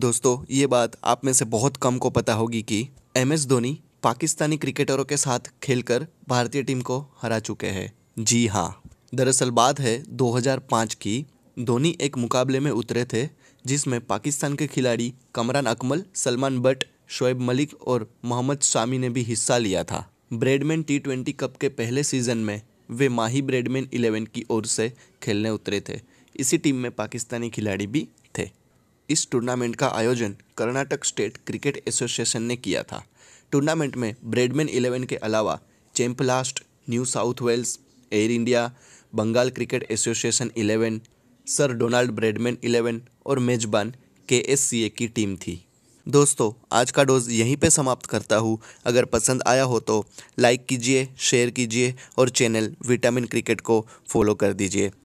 दोस्तों ये बात आप में से बहुत कम को पता होगी कि एम एस धोनी पाकिस्तानी क्रिकेटरों के साथ खेलकर भारतीय टीम को हरा चुके हैं जी हाँ दरअसल बात है 2005 की धोनी एक मुकाबले में उतरे थे जिसमें पाकिस्तान के खिलाड़ी कमरान अकमल सलमान बट शोएब मलिक और मोहम्मद शामी ने भी हिस्सा लिया था ब्रेडमैन टी ट्वेंटी कप के पहले सीजन में वे माही ब्रेडमैन इलेवन की ओर से खेलने उतरे थे इसी टीम में पाकिस्तानी खिलाड़ी भी थे इस टूर्नामेंट का आयोजन कर्नाटक स्टेट क्रिकेट एसोसिएशन ने किया था टूर्नामेंट में ब्रेडमैन इलेवन के अलावा चैम्पलास्ट New South Wales Air India Bengal cricket association eleven sir Donald Bradman eleven और मेजबान के की टीम थी दोस्तों आज का डोज यहीं पे समाप्त करता हूँ अगर पसंद आया हो तो लाइक कीजिए शेयर कीजिए और चैनल विटामिन क्रिकेट को फॉलो कर दीजिए